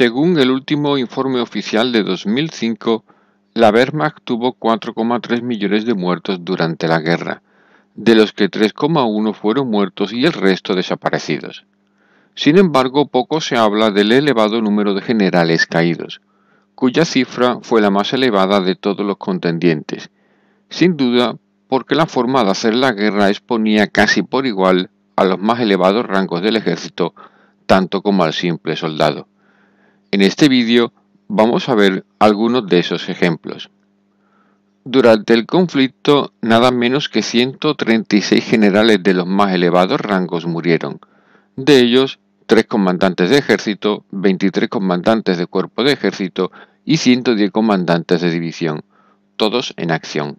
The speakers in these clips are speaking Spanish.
Según el último informe oficial de 2005, la Wehrmacht tuvo 4,3 millones de muertos durante la guerra, de los que 3,1 fueron muertos y el resto desaparecidos. Sin embargo, poco se habla del elevado número de generales caídos, cuya cifra fue la más elevada de todos los contendientes, sin duda porque la forma de hacer la guerra exponía casi por igual a los más elevados rangos del ejército, tanto como al simple soldado. En este vídeo vamos a ver algunos de esos ejemplos. Durante el conflicto, nada menos que 136 generales de los más elevados rangos murieron. De ellos, 3 comandantes de ejército, 23 comandantes de cuerpo de ejército y 110 comandantes de división, todos en acción.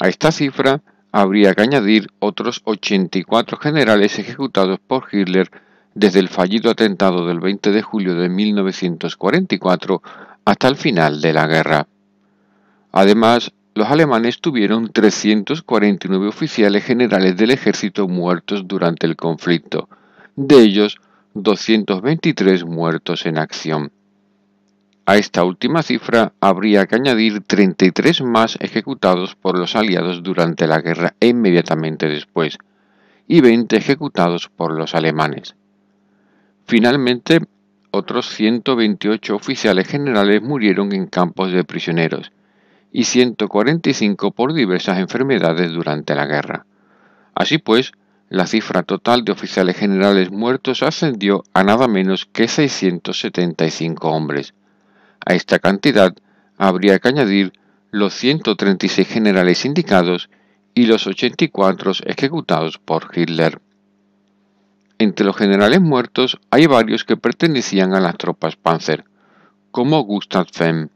A esta cifra habría que añadir otros 84 generales ejecutados por Hitler desde el fallido atentado del 20 de julio de 1944 hasta el final de la guerra. Además, los alemanes tuvieron 349 oficiales generales del ejército muertos durante el conflicto, de ellos 223 muertos en acción. A esta última cifra habría que añadir 33 más ejecutados por los aliados durante la guerra e inmediatamente después, y 20 ejecutados por los alemanes. Finalmente, otros 128 oficiales generales murieron en campos de prisioneros y 145 por diversas enfermedades durante la guerra. Así pues, la cifra total de oficiales generales muertos ascendió a nada menos que 675 hombres. A esta cantidad habría que añadir los 136 generales indicados y los 84 ejecutados por Hitler. Entre los generales muertos hay varios que pertenecían a las tropas Panzer, como Gustav Fem,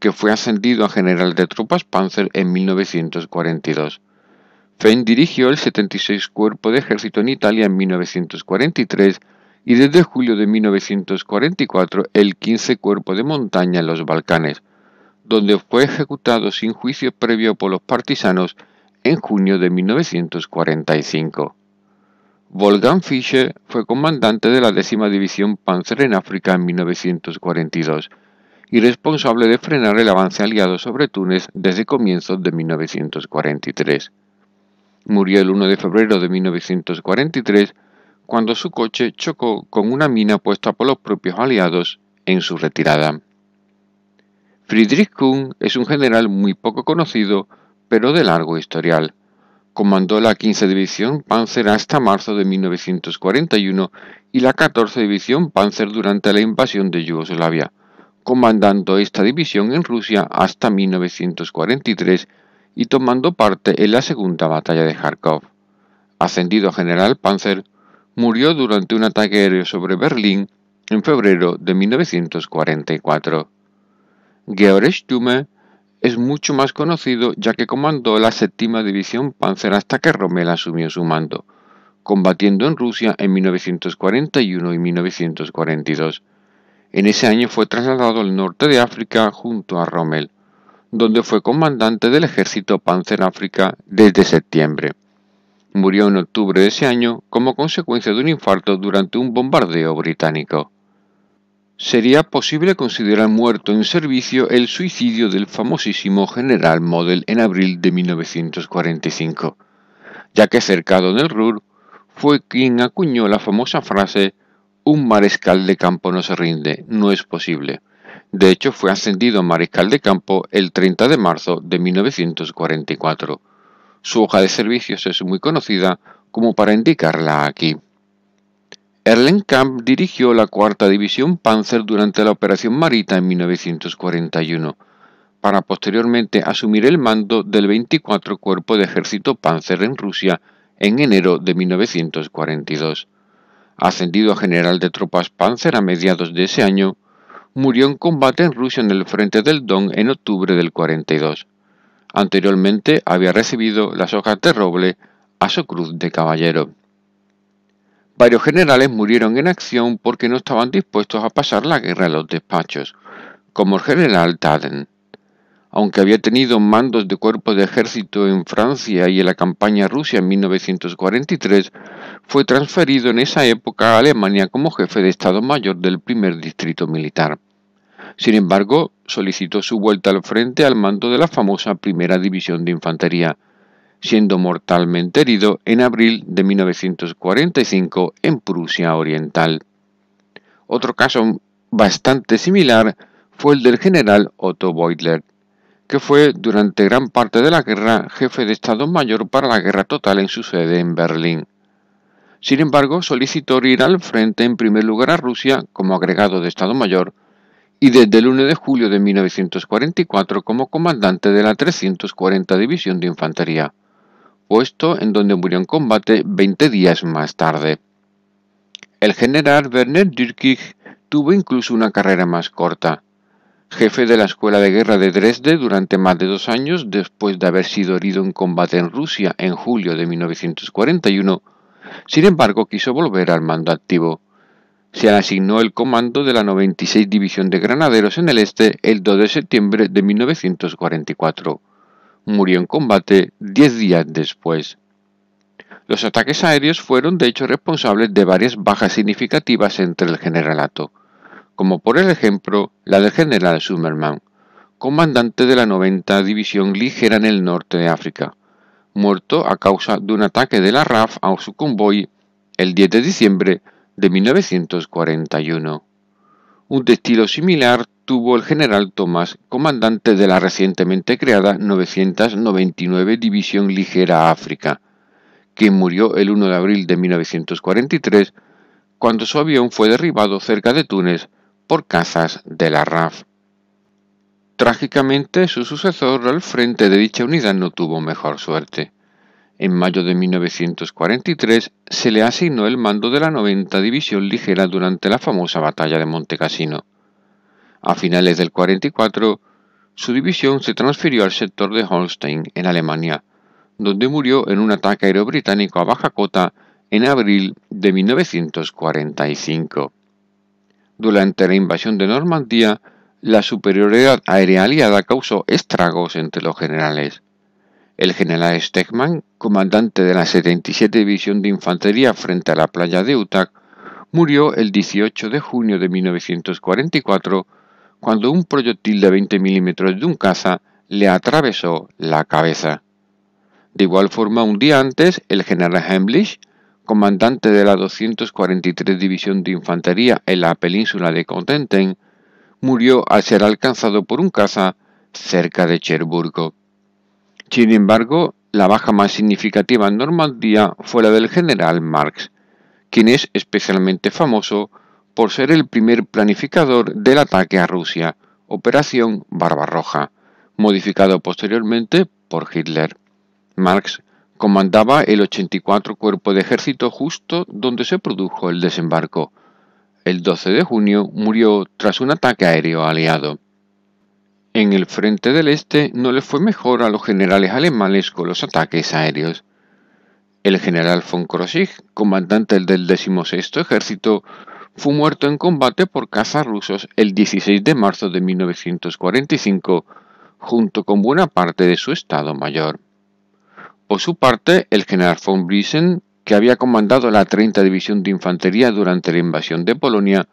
que fue ascendido a general de tropas Panzer en 1942. Fenn dirigió el 76 Cuerpo de Ejército en Italia en 1943 y desde julio de 1944 el 15 Cuerpo de Montaña en los Balcanes, donde fue ejecutado sin juicio previo por los partisanos en junio de 1945. Wolfgang Fischer fue comandante de la décima división Panzer en África en 1942 y responsable de frenar el avance aliado sobre Túnez desde comienzos de 1943. Murió el 1 de febrero de 1943 cuando su coche chocó con una mina puesta por los propios aliados en su retirada. Friedrich Kuhn es un general muy poco conocido, pero de largo historial. Comandó la 15 División Panzer hasta marzo de 1941 y la 14 División Panzer durante la invasión de Yugoslavia, comandando esta división en Rusia hasta 1943 y tomando parte en la Segunda Batalla de Kharkov. Ascendido a general Panzer, murió durante un ataque aéreo sobre Berlín en febrero de 1944. Georg Stumme es mucho más conocido ya que comandó la séptima división Panzer hasta que Rommel asumió su mando, combatiendo en Rusia en 1941 y 1942. En ese año fue trasladado al norte de África junto a Rommel, donde fue comandante del ejército Panzer África desde septiembre. Murió en octubre de ese año como consecuencia de un infarto durante un bombardeo británico sería posible considerar muerto en servicio el suicidio del famosísimo general Model en abril de 1945, ya que cercado en el Ruhr fue quien acuñó la famosa frase un mariscal de campo no se rinde, no es posible. De hecho, fue ascendido a mariscal de campo el 30 de marzo de 1944. Su hoja de servicios es muy conocida como para indicarla aquí. Erlenkamp dirigió la Cuarta División Panzer durante la Operación Marita en 1941, para posteriormente asumir el mando del 24 Cuerpo de Ejército Panzer en Rusia en enero de 1942. Ascendido a general de tropas Panzer a mediados de ese año, murió en combate en Rusia en el frente del Don en octubre del 42. Anteriormente había recibido las hojas de roble a su cruz de caballero. Varios generales murieron en acción porque no estaban dispuestos a pasar la guerra a los despachos, como el general Taden. Aunque había tenido mandos de cuerpo de ejército en Francia y en la campaña Rusia en 1943, fue transferido en esa época a Alemania como jefe de Estado Mayor del primer distrito militar. Sin embargo, solicitó su vuelta al frente al mando de la famosa Primera División de Infantería, siendo mortalmente herido en abril de 1945 en Prusia Oriental. Otro caso bastante similar fue el del general Otto Beutler, que fue durante gran parte de la guerra jefe de Estado Mayor para la guerra total en su sede en Berlín. Sin embargo, solicitó ir al frente en primer lugar a Rusia como agregado de Estado Mayor y desde el 1 de julio de 1944 como comandante de la 340 División de Infantería puesto en donde murió en combate 20 días más tarde. El general Werner Dürkig tuvo incluso una carrera más corta. Jefe de la Escuela de Guerra de Dresde durante más de dos años después de haber sido herido en combate en Rusia en julio de 1941, sin embargo quiso volver al mando activo. Se asignó el comando de la 96 División de Granaderos en el Este el 2 de septiembre de 1944 murió en combate diez días después. Los ataques aéreos fueron de hecho responsables de varias bajas significativas entre el generalato, como por el ejemplo la del general Summerman, comandante de la 90 División Ligera en el norte de África, muerto a causa de un ataque de la RAF a su convoy el 10 de diciembre de 1941. Un destino similar tuvo el general Tomás, comandante de la recientemente creada 999 División Ligera África, que murió el 1 de abril de 1943 cuando su avión fue derribado cerca de Túnez por cazas de la RAF. Trágicamente, su sucesor al frente de dicha unidad no tuvo mejor suerte. En mayo de 1943 se le asignó el mando de la 90 División Ligera durante la famosa batalla de Montecasino. A finales del 44, su división se transfirió al sector de Holstein, en Alemania, donde murió en un ataque aéreo británico a Baja Cota en abril de 1945. Durante la invasión de Normandía, la superioridad aérea aliada causó estragos entre los generales. El general Stegman, comandante de la 77 División de Infantería frente a la playa de Utah, murió el 18 de junio de 1944 cuando un proyectil de 20 milímetros de un caza le atravesó la cabeza. De igual forma, un día antes, el general Hemlich, comandante de la 243 División de Infantería en la península de Contenten, murió al ser alcanzado por un caza cerca de Cherburgo. Sin embargo, la baja más significativa en Normandía fue la del general Marx, quien es especialmente famoso por ser el primer planificador del ataque a Rusia, Operación Barbarroja, modificado posteriormente por Hitler. Marx comandaba el 84 Cuerpo de Ejército justo donde se produjo el desembarco. El 12 de junio murió tras un ataque aéreo aliado. En el frente del este no le fue mejor a los generales alemanes con los ataques aéreos. El general von Krosigk, comandante del 16 Ejército, fue muerto en combate por cazas rusos el 16 de marzo de 1945, junto con buena parte de su Estado Mayor. Por su parte, el general von Briesen, que había comandado la 30 División de Infantería durante la invasión de Polonia,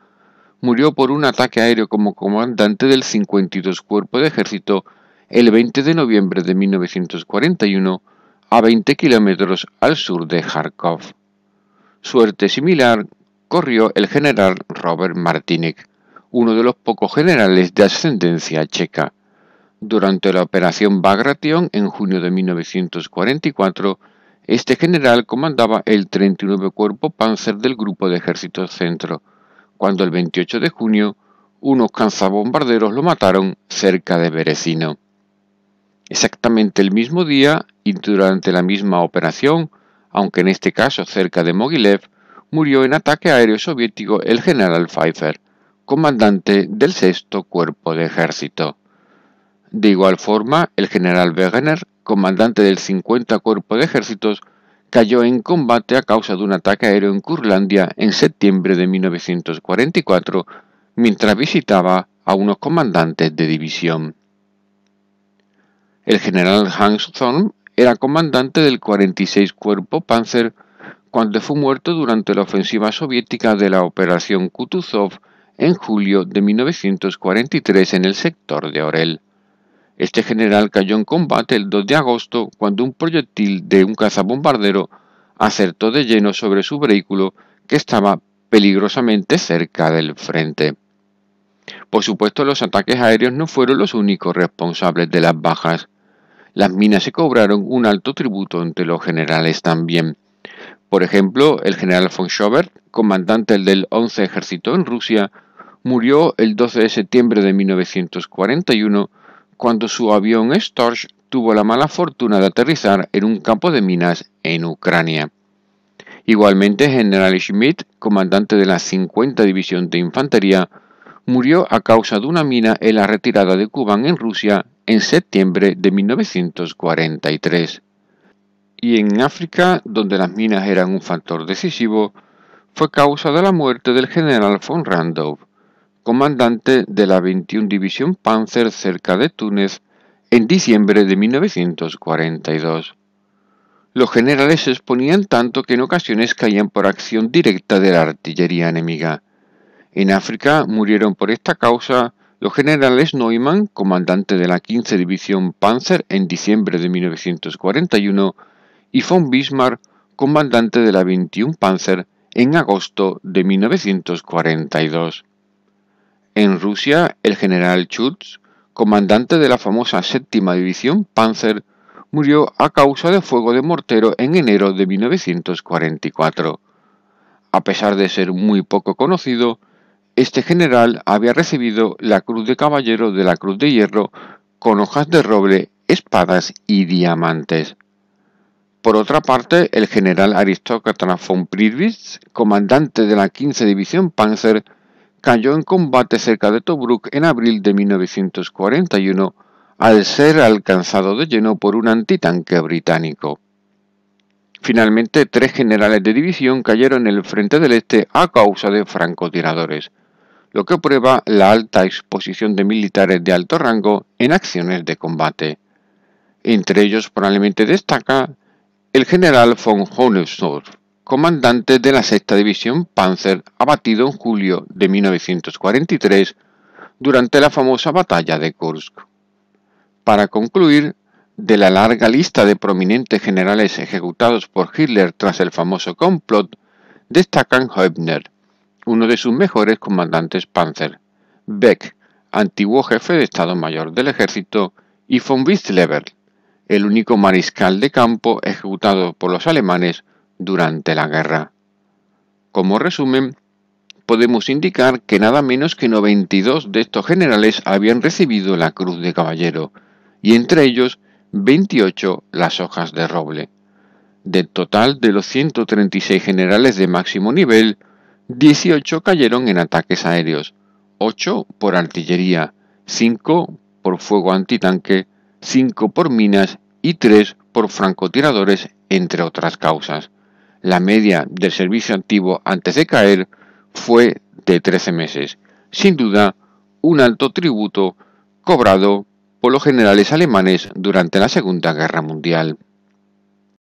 murió por un ataque aéreo como comandante del 52 Cuerpo de Ejército el 20 de noviembre de 1941 a 20 kilómetros al sur de Kharkov. Suerte similar corrió el general Robert Martinek, uno de los pocos generales de ascendencia checa. Durante la Operación Bagration en junio de 1944, este general comandaba el 39 Cuerpo Panzer del Grupo de Ejército Centro, cuando el 28 de junio unos cazabombarderos lo mataron cerca de Berecino. Exactamente el mismo día y durante la misma operación, aunque en este caso cerca de Mogilev, murió en ataque aéreo soviético el general Pfeiffer, comandante del VI cuerpo de ejército. De igual forma, el general Wegener, comandante del 50 cuerpo de ejércitos, cayó en combate a causa de un ataque aéreo en Curlandia en septiembre de 1944 mientras visitaba a unos comandantes de división. El general Hans Thorn era comandante del 46 Cuerpo Panzer cuando fue muerto durante la ofensiva soviética de la Operación Kutuzov en julio de 1943 en el sector de Orel. Este general cayó en combate el 2 de agosto cuando un proyectil de un cazabombardero acertó de lleno sobre su vehículo que estaba peligrosamente cerca del frente. Por supuesto, los ataques aéreos no fueron los únicos responsables de las bajas. Las minas se cobraron un alto tributo entre los generales también. Por ejemplo, el general von Schobert, comandante del 11 Ejército en Rusia, murió el 12 de septiembre de 1941 cuando su avión Storch tuvo la mala fortuna de aterrizar en un campo de minas en Ucrania. Igualmente, General Schmidt, comandante de la 50 División de Infantería, murió a causa de una mina en la retirada de Kuban en Rusia en septiembre de 1943 y en África, donde las minas eran un factor decisivo, fue causa de la muerte del general von Randolph, comandante de la 21 División Panzer cerca de Túnez en diciembre de 1942. Los generales se exponían tanto que en ocasiones caían por acción directa de la artillería enemiga. En África murieron por esta causa los generales Neumann, comandante de la 15 División Panzer en diciembre de 1941, y von Bismarck, comandante de la 21 Panzer, en agosto de 1942. En Rusia, el general Schutz, comandante de la famosa séptima división Panzer, murió a causa de fuego de mortero en enero de 1944. A pesar de ser muy poco conocido, este general había recibido la Cruz de Caballero de la Cruz de Hierro con hojas de roble, espadas y diamantes. Por otra parte, el general aristócrata von Prirwitz, comandante de la 15 División Panzer, cayó en combate cerca de Tobruk en abril de 1941 al ser alcanzado de lleno por un antitanque británico. Finalmente, tres generales de división cayeron en el frente del este a causa de francotiradores, lo que prueba la alta exposición de militares de alto rango en acciones de combate. Entre ellos probablemente destaca el general von Hohenstorff, comandante de la sexta división Panzer, abatido en julio de 1943 durante la famosa batalla de Kursk. Para concluir, de la larga lista de prominentes generales ejecutados por Hitler tras el famoso complot, destacan Heubner, uno de sus mejores comandantes Panzer, Beck, antiguo jefe de Estado Mayor del Ejército, y von Witzlebert el único mariscal de campo ejecutado por los alemanes durante la guerra. Como resumen, podemos indicar que nada menos que 92 de estos generales habían recibido la Cruz de Caballero, y entre ellos 28 las hojas de roble. Del total de los 136 generales de máximo nivel, 18 cayeron en ataques aéreos, 8 por artillería, 5 por fuego antitanque, 5 por minas y tres por francotiradores, entre otras causas. La media del servicio activo antes de caer fue de 13 meses. Sin duda, un alto tributo cobrado por los generales alemanes durante la Segunda Guerra Mundial.